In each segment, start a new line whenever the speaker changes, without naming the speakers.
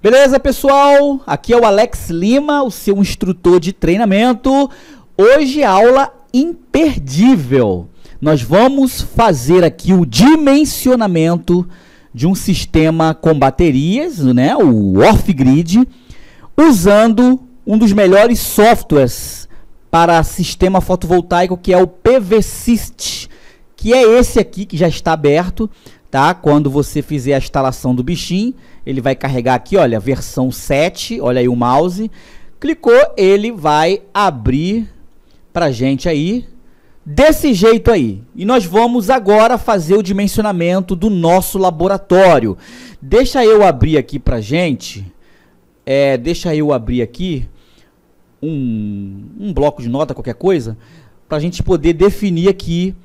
Beleza, pessoal? Aqui é o Alex Lima, o seu instrutor de treinamento. Hoje aula imperdível. Nós vamos fazer aqui o dimensionamento de um sistema com baterias, né, o off-grid, usando um dos melhores softwares para sistema fotovoltaico que é o PVSYST, que é esse aqui que já está aberto, tá? Quando você fizer a instalação do bichinho, ele vai carregar aqui, olha, versão 7, olha aí o mouse. Clicou, ele vai abrir pra gente aí desse jeito aí. E nós vamos agora fazer o dimensionamento do nosso laboratório. Deixa eu abrir aqui pra gente. É, deixa eu abrir aqui um, um bloco de nota, qualquer coisa, para a gente poder definir aqui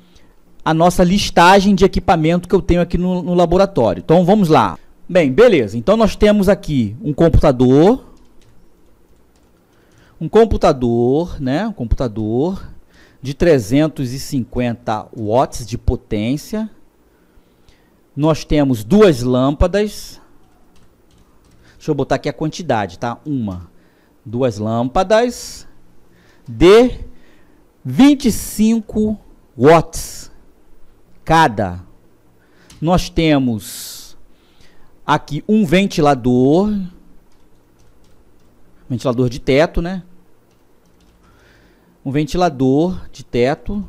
a nossa listagem de equipamento que eu tenho aqui no, no laboratório. Então vamos lá. Bem, beleza. Então nós temos aqui um computador. Um computador, né? Um computador de 350 watts de potência. Nós temos duas lâmpadas. Deixa eu botar aqui a quantidade, tá? Uma, duas lâmpadas de 25 watts cada. Nós temos aqui um ventilador, ventilador de teto, né? Um ventilador de teto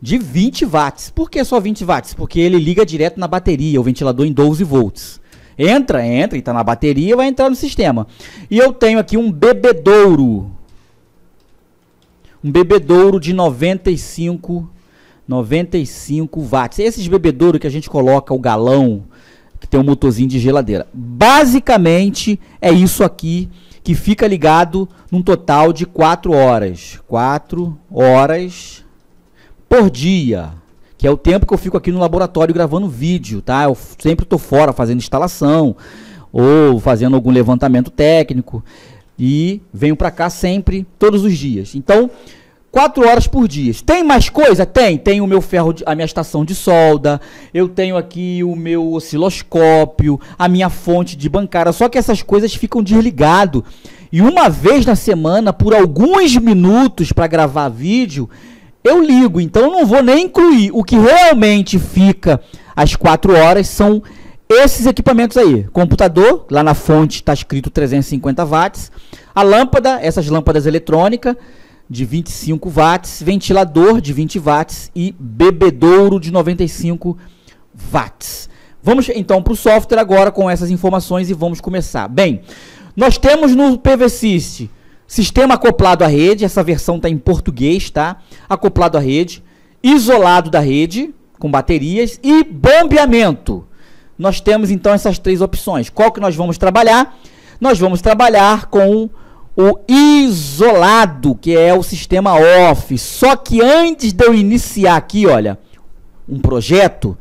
de 20 watts. Por que só 20 watts? Porque ele liga direto na bateria, o ventilador em 12 volts. Entra, entra, está na bateria, vai entrar no sistema. E eu tenho aqui um bebedouro. Um bebedouro de 95 95 watts. Esses bebedouro que a gente coloca o galão que tem um motorzinho de geladeira. Basicamente é isso aqui que fica ligado num total de 4 horas. 4 horas por dia, que é o tempo que eu fico aqui no laboratório gravando vídeo, tá? Eu sempre estou fora fazendo instalação ou fazendo algum levantamento técnico e venho para cá sempre, todos os dias. Então, quatro horas por dia. Tem mais coisa? Tem. Tem o meu ferro, de, a minha estação de solda, eu tenho aqui o meu osciloscópio, a minha fonte de bancada. Só que essas coisas ficam desligado. E uma vez na semana, por alguns minutos para gravar vídeo, eu ligo. Então não vou nem incluir. O que realmente fica às quatro horas são esses equipamentos aí. Computador, lá na fonte está escrito 350 watts. A lâmpada, essas lâmpadas eletrônicas de 25 watts, ventilador de 20 watts e bebedouro de 95 watts. Vamos então para o software agora com essas informações e vamos começar. Bem, nós temos no PVSystem sistema acoplado à rede, essa versão está em português, tá? Acoplado à rede, isolado da rede, com baterias e bombeamento. Nós temos então essas três opções. Qual que nós vamos trabalhar? Nós vamos trabalhar com o isolado, que é o sistema off. Só que antes de eu iniciar aqui, olha, um projeto,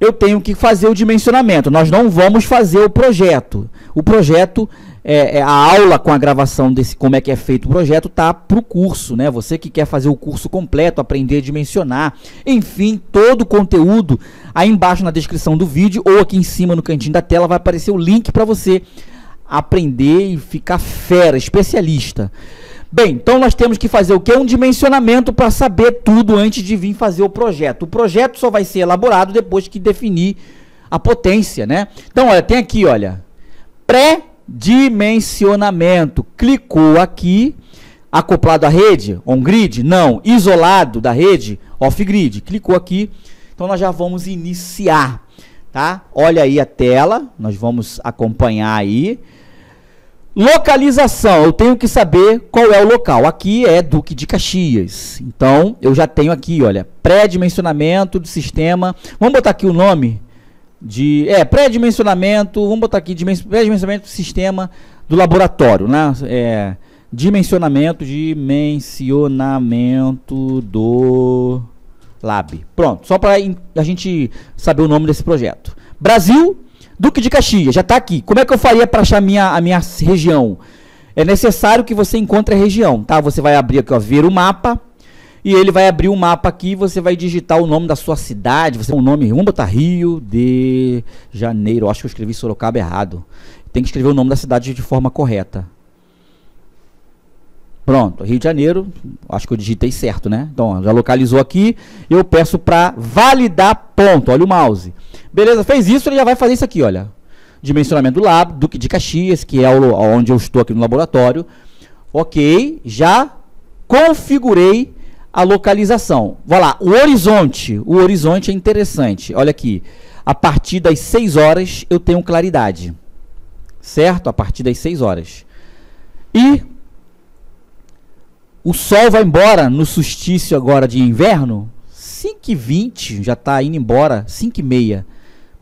eu tenho que fazer o dimensionamento. Nós não vamos fazer o projeto. O projeto é, é a aula com a gravação desse como é que é feito o projeto tá para o curso, né? Você que quer fazer o curso completo, aprender a dimensionar, enfim, todo o conteúdo aí embaixo na descrição do vídeo ou aqui em cima no cantinho da tela vai aparecer o link para você aprender e ficar fera, especialista. Bem, então nós temos que fazer o que? Um dimensionamento para saber tudo antes de vir fazer o projeto. O projeto só vai ser elaborado depois que definir a potência, né? Então, olha, tem aqui, olha, pré-dimensionamento. Clicou aqui, acoplado à rede, on-grid? Não, isolado da rede, off-grid. Clicou aqui, então nós já vamos iniciar, tá? Olha aí a tela, nós vamos acompanhar aí. Localização, eu tenho que saber qual é o local. Aqui é Duque de Caxias. Então, eu já tenho aqui, olha, pré-dimensionamento do sistema. Vamos botar aqui o nome de... É, pré-dimensionamento, vamos botar aqui pré-dimensionamento do sistema do laboratório, né? É, dimensionamento, dimensionamento do lab. Pronto, só para a gente saber o nome desse projeto. Brasil, Duque de Caxias, já está aqui. Como é que eu faria para achar minha, a minha região? É necessário que você encontre a região, tá? Você vai abrir aqui, ó, ver o mapa. E ele vai abrir o um mapa aqui, você vai digitar o nome da sua cidade, você o um nome, vamos botar tá, Rio de Janeiro. Eu acho que eu escrevi Sorocaba errado. Tem que escrever o nome da cidade de forma correta. Pronto, Rio de Janeiro, acho que eu digitei certo, né? Então, já localizou aqui. Eu peço para validar ponto. Olha o mouse. Beleza, fez isso, ele já vai fazer isso aqui, olha. Dimensionamento do lab, do, de Caxias, que é o, onde eu estou aqui no laboratório. Ok, já configurei a localização. Vai lá, o horizonte. O horizonte é interessante. Olha aqui, a partir das 6 horas eu tenho claridade. Certo? A partir das 6 horas. E o sol vai embora no sustício agora de inverno, 5h20, já está indo embora, 5h30.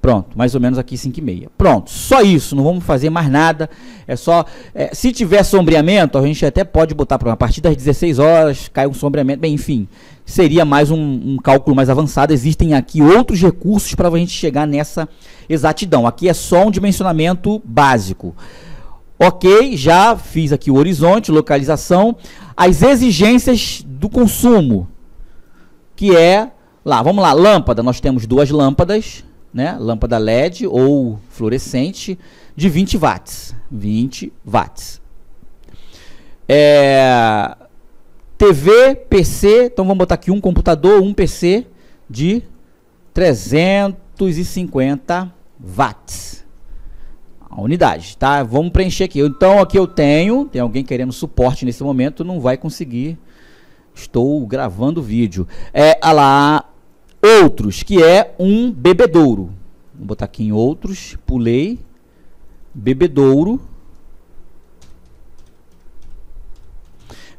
Pronto, mais ou menos aqui 5 e meia. Pronto, só isso, não vamos fazer mais nada. É só. É, se tiver sombreamento, a gente até pode botar para a partir das 16 horas, cai um sombreamento, bem, enfim. Seria mais um, um cálculo mais avançado. Existem aqui outros recursos para a gente chegar nessa exatidão. Aqui é só um dimensionamento básico. Ok, já fiz aqui o horizonte, localização. As exigências do consumo, que é. Lá, vamos lá, lâmpada. Nós temos duas lâmpadas né, lâmpada LED ou fluorescente de 20 watts. 20 watts. É, TV, PC, então vamos botar aqui um computador, um PC de 350 watts. A unidade, tá? Vamos preencher aqui. Então aqui eu tenho, tem alguém querendo suporte nesse momento, não vai conseguir. Estou gravando o vídeo. É, a lá, outros, que é um bebedouro. Vou botar aqui em outros, pulei, bebedouro.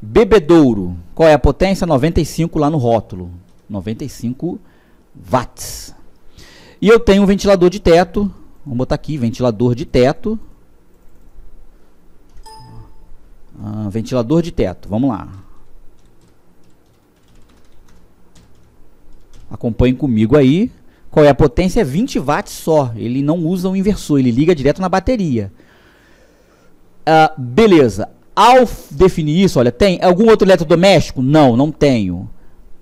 Bebedouro, qual é a potência? 95 lá no rótulo, 95 watts. E eu tenho um ventilador de teto, vamos botar aqui, ventilador de teto. Ah, ventilador de teto, vamos lá. Acompanhe comigo aí. Qual é a potência? É 20 watts só. Ele não usa um inversor, ele liga direto na bateria. Ah, beleza. Ao definir isso, olha, tem algum outro eletrodoméstico? Não, não tenho.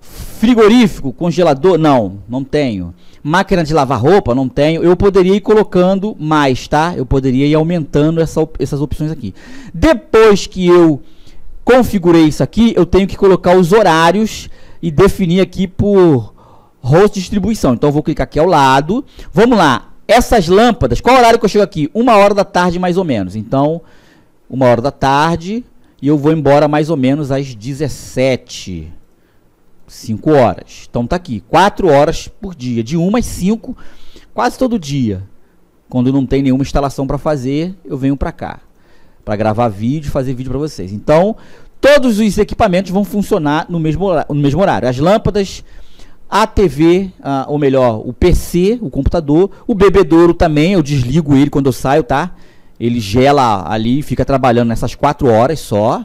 Frigorífico, congelador? Não, não tenho. Máquina de lavar roupa? Não tenho. Eu poderia ir colocando mais, tá? Eu poderia ir aumentando essa, essas opções aqui. Depois que eu configurei isso aqui, eu tenho que colocar os horários e definir aqui por host distribuição. Então eu vou clicar aqui ao lado. Vamos lá. Essas lâmpadas, qual horário que eu chego aqui? Uma hora da tarde mais ou menos. Então, uma hora da tarde e eu vou embora mais ou menos às 17. 5 horas. Então tá aqui, 4 horas por dia, de 1 às 5, quase todo dia. Quando não tem nenhuma instalação para fazer, eu venho para cá para gravar vídeo, fazer vídeo para vocês. Então, todos os equipamentos vão funcionar no mesmo, no mesmo horário. As lâmpadas, a TV, ah, ou melhor, o PC, o computador, o bebedouro também, eu desligo ele quando eu saio, tá? Ele gela ali, fica trabalhando nessas quatro horas só,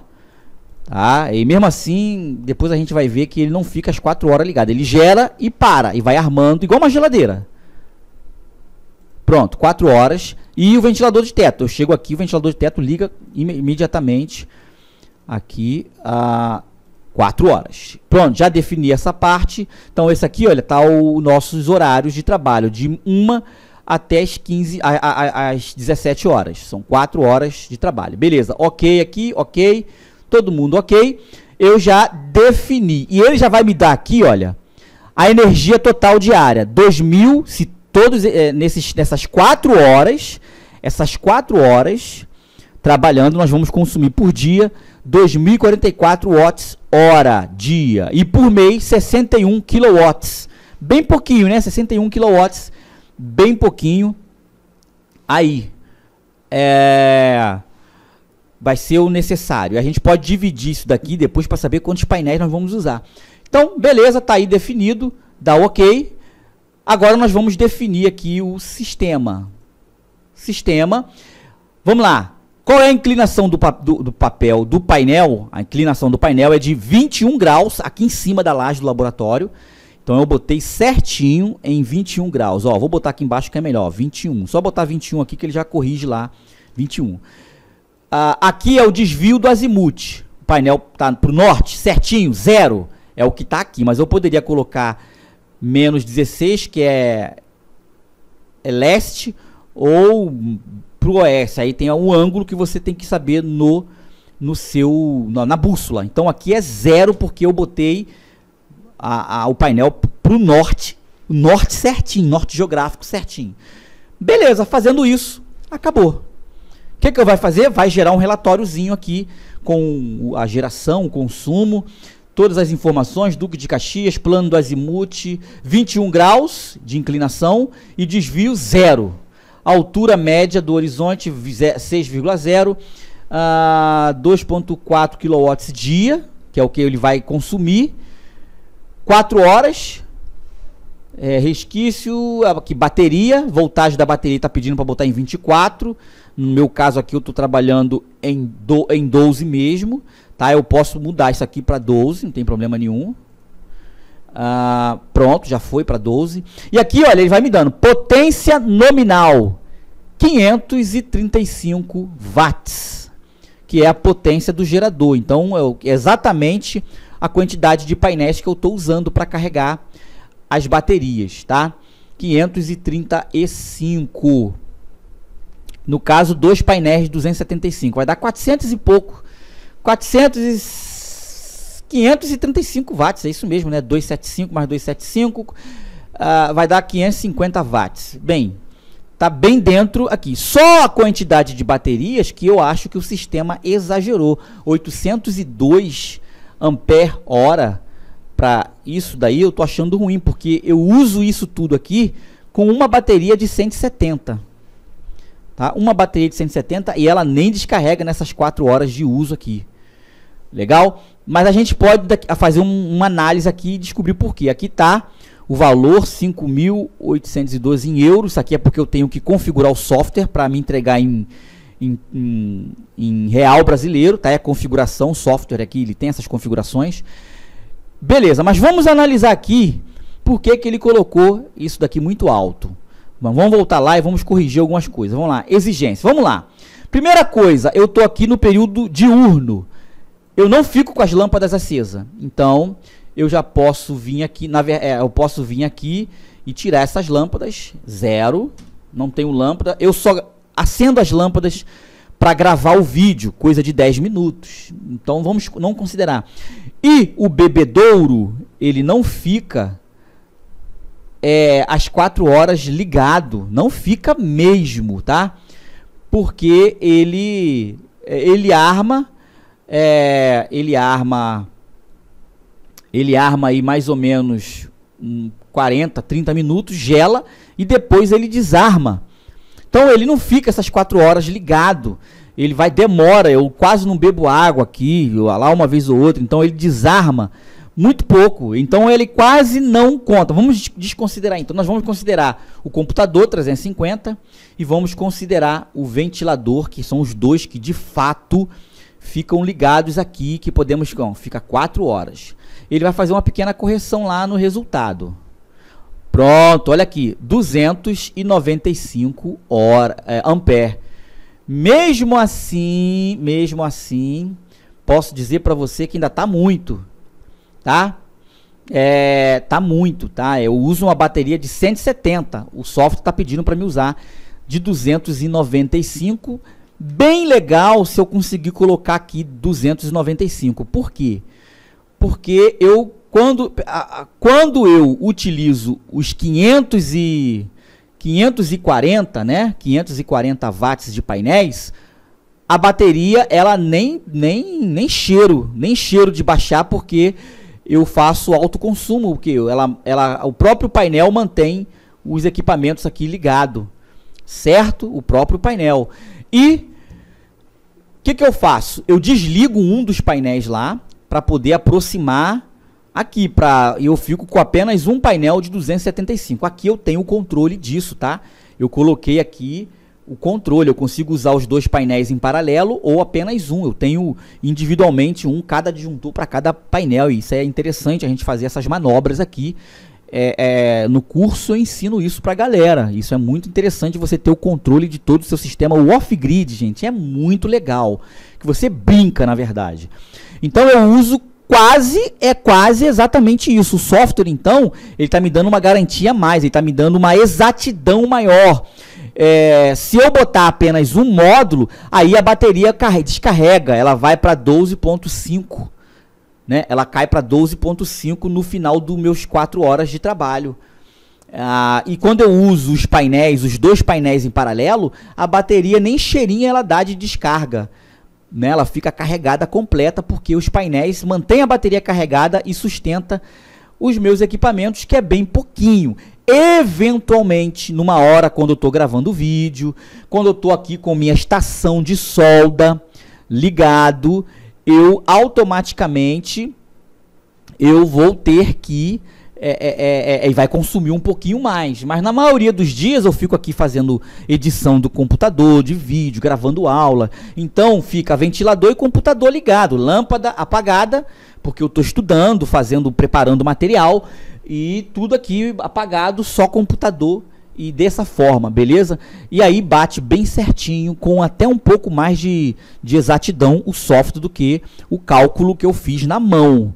tá? E mesmo assim, depois a gente vai ver que ele não fica as quatro horas ligado, ele gela e para, e vai armando, igual uma geladeira. Pronto, quatro horas. E o ventilador de teto, eu chego aqui, o ventilador de teto liga imediatamente aqui, ah, 4 horas. Pronto, já defini essa parte. Então, esse aqui, olha, tá os nossos horários de trabalho, de 1 até as 15, a, a, às 17 horas. São 4 horas de trabalho. Beleza, ok aqui, ok. Todo mundo ok. Eu já defini. E ele já vai me dar aqui, olha, a energia total diária. 2.000, se todos, é, nesses, nessas 4 horas, essas 4 horas trabalhando, nós vamos consumir por dia 2.044 watts hora, dia. E por mês, 61 quilowatts Bem pouquinho, né? 61 quilowatts Bem pouquinho. Aí. É... Vai ser o necessário. A gente pode dividir isso daqui depois para saber quantos painéis nós vamos usar. Então, beleza, tá aí definido. Dá ok. Agora nós vamos definir aqui o sistema. Sistema. Vamos lá. Qual é a inclinação do, do, do, papel do painel? A inclinação do painel é de 21 graus aqui em cima da laje do laboratório. Então eu botei certinho em 21 graus. Ó, vou botar aqui embaixo que é melhor, 21. Só botar 21 aqui que ele já corrige lá, 21. Ah, aqui é o desvio do azimute. O painel está para o norte, certinho, zero. É o que está aqui, mas eu poderia colocar menos 16, que é, é leste, ou para o oeste. Aí tem um ângulo que você tem que saber no, no seu na, na bússola. Então aqui é zero porque eu botei a, a, o painel para o norte, o norte certinho, norte geográfico certinho. Beleza, fazendo isso, acabou. O que, que eu vai fazer? Vai gerar um relatóriozinho aqui com a geração, o consumo, todas as informações, Duque de Caxias, plano do azimute, 21 graus de inclinação e desvio zero altura média do horizonte 6,0 a 2,4 kW dia, que é o que ele vai consumir, 4 horas, é, resquício, aqui, bateria, voltagem da bateria está pedindo para botar em 24, no meu caso aqui eu estou trabalhando em, do, em 12 mesmo, tá? Eu posso mudar isso aqui para 12, não tem problema nenhum, ah, pronto, já foi para 12. E aqui, olha, ele vai me dando potência nominal. 535 watts, que é a potência do gerador. Então, é, é exatamente a quantidade de painéis que eu estou usando para carregar as baterias, tá? 535. No caso, dois painéis de 275. Vai dar 400 e pouco. 400 e 535 watts, é isso mesmo, né? 275 mais 275 uh, ah, vai dar 550 watts. Bem, tá bem dentro aqui. Só a quantidade de baterias que eu acho que o sistema exagerou. 802 ampere hora para isso daí eu tô achando ruim, porque eu uso isso tudo aqui com uma bateria de 170. Tá? Uma bateria de 170 e ela nem descarrega nessas 4 horas de uso aqui. Legal? Mas a gente pode fazer um, uma análise aqui e descobrir por quê. Aqui está o valor 5.812 em euros. Isso aqui é porque eu tenho que configurar o software para me entregar em, em, em, em, real brasileiro. Tá? É a configuração, o software aqui ele tem essas configurações. Beleza, mas vamos analisar aqui por que, que ele colocou isso daqui muito alto. Mas vamos voltar lá e vamos corrigir algumas coisas. Vamos lá, exigência. Vamos lá. Primeira coisa, eu estou aqui no período diurno eu não fico com as lâmpadas acesas. Então, eu já posso vir aqui, na, é, eu posso vir aqui e tirar essas lâmpadas, zero, não tenho lâmpada, eu só acendo as lâmpadas para gravar o vídeo, coisa de 10 minutos. Então vamos não considerar. E o bebedouro, ele não fica é, às 4 horas ligado, não fica mesmo, tá? Porque ele é, ele arma é, ele arma ele arma aí mais ou menos um, 40, 30 minutos, gela e depois ele desarma. Então ele não fica essas 4 horas ligado. Ele vai demora, eu quase não bebo água aqui, lá uma vez ou outra, então ele desarma muito pouco. Então ele quase não conta. Vamos desconsiderar então. Nós vamos considerar o computador 350 e vamos considerar o ventilador, que são os dois que de fato ficam ligados aqui, que podemos bom, fica 4 horas. Ele vai fazer uma pequena correção lá no resultado. Pronto, olha aqui, 295 hora, é, ampere. Mesmo assim, mesmo assim, posso dizer para você que ainda tá muito, tá? É, tá muito, tá? Eu uso uma bateria de 170, o software tá pedindo para me usar de 295 bem legal se eu conseguir colocar aqui 295. Por quê? Porque eu quando, a, a, quando eu utilizo os 500 e 540, né? 540 watts de painéis, a bateria ela nem nem nem cheiro, nem cheiro de baixar porque eu faço alto consumo, porque ela, ela o próprio painel mantém os equipamentos aqui ligado, certo? O próprio painel. E o que, que eu faço? Eu desligo um dos painéis lá para poder aproximar aqui. Pra, eu fico com apenas um painel de 275. Aqui eu tenho o controle disso, tá? Eu coloquei aqui o controle. Eu consigo usar os dois painéis em paralelo ou apenas um. Eu tenho individualmente um cada disjuntor para cada painel. E isso é interessante a gente fazer essas manobras aqui é, é, no curso eu ensino isso para galera. Isso é muito interessante você ter o controle de todo o seu sistema. O off-grid, gente, é muito legal. Que você brinca, na verdade. Então eu uso quase, é quase exatamente isso. O software, então, ele está me dando uma garantia a mais, ele está me dando uma exatidão maior. É, se eu botar apenas um módulo, aí a bateria descarrega, ela vai para 12.5 né? Ela cai para 12.5 no final dos meus 4 horas de trabalho. Ah, e quando eu uso os painéis, os dois painéis em paralelo, a bateria nem cheirinha ela dá de descarga. Né? Ela fica carregada completa porque os painéis mantêm a bateria carregada e sustenta os meus equipamentos, que é bem pouquinho. Eventualmente, numa hora, quando eu estou gravando vídeo, quando eu estou aqui com minha estação de solda ligado, eu automaticamente eu vou ter que é, é, é, é, é vai consumir um pouquinho mais. Mas na maioria dos dias eu fico aqui fazendo edição do computador, de vídeo, gravando aula. Então fica ventilador e computador ligado, lâmpada apagada, porque eu estou estudando, fazendo, preparando material e tudo aqui apagado, só computador ligado e dessa forma, beleza? E aí bate bem certinho, com até um pouco mais de, de exatidão o software do que o cálculo que eu fiz na mão.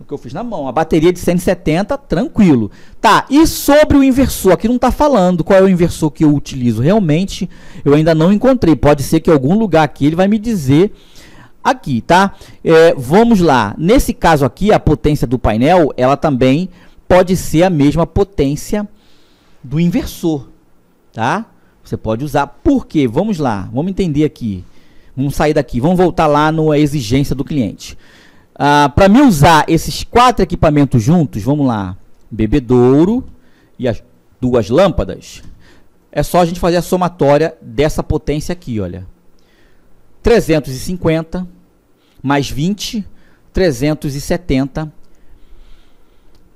O que eu fiz na mão, a bateria de 170, tranquilo. Tá, e sobre o inversor, aqui não está falando qual é o inversor que eu utilizo. Realmente, eu ainda não encontrei. Pode ser que em algum lugar aqui ele vai me dizer aqui, tá? É, vamos lá. Nesse caso aqui, a potência do painel, ela também pode ser a mesma potência do inversor, tá? Você pode usar. Por quê? Vamos lá, vamos entender aqui. Vamos sair daqui, vamos voltar lá na exigência do cliente. Ah, Para me usar esses quatro equipamentos juntos, vamos lá, bebedouro e as duas lâmpadas, é só a gente fazer a somatória dessa potência aqui, olha. 350 mais 20, 370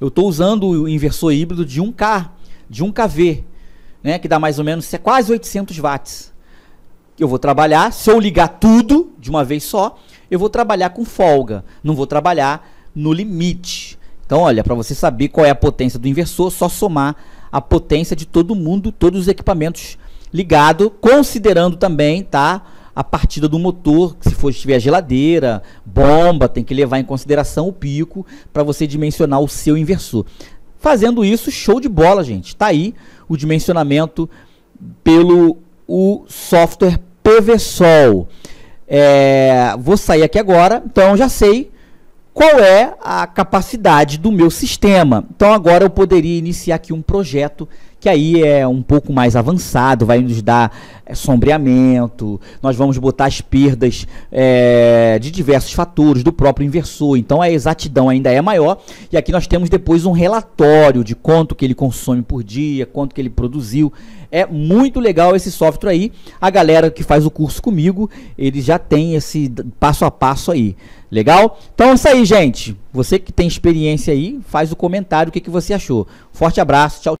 eu estou usando o inversor híbrido de 1K, de 1KV, né, que dá mais ou menos é quase 800 watts. Eu vou trabalhar, se eu ligar tudo de uma vez só, eu vou trabalhar com folga, não vou trabalhar no limite. Então, olha, para você saber qual é a potência do inversor, só somar a potência de todo mundo, todos os equipamentos ligados, considerando também, tá, a partida do motor, se for tiver geladeira, bomba, tem que levar em consideração o pico para você dimensionar o seu inversor. Fazendo isso, show de bola, gente. Tá aí o dimensionamento pelo o software PVSol. É, vou sair aqui agora, então já sei qual é a capacidade do meu sistema. Então agora eu poderia iniciar aqui um projeto que aí é um pouco mais avançado, vai nos dar é, sombreamento, nós vamos botar as perdas é, de diversos fatores, do próprio inversor, então a exatidão ainda é maior, e aqui nós temos depois um relatório de quanto que ele consome por dia, quanto que ele produziu, é muito legal esse software aí, a galera que faz o curso comigo, ele já tem esse passo a passo aí, legal? Então é isso aí gente, você que tem experiência aí, faz o comentário o que, que você achou, forte abraço, tchau,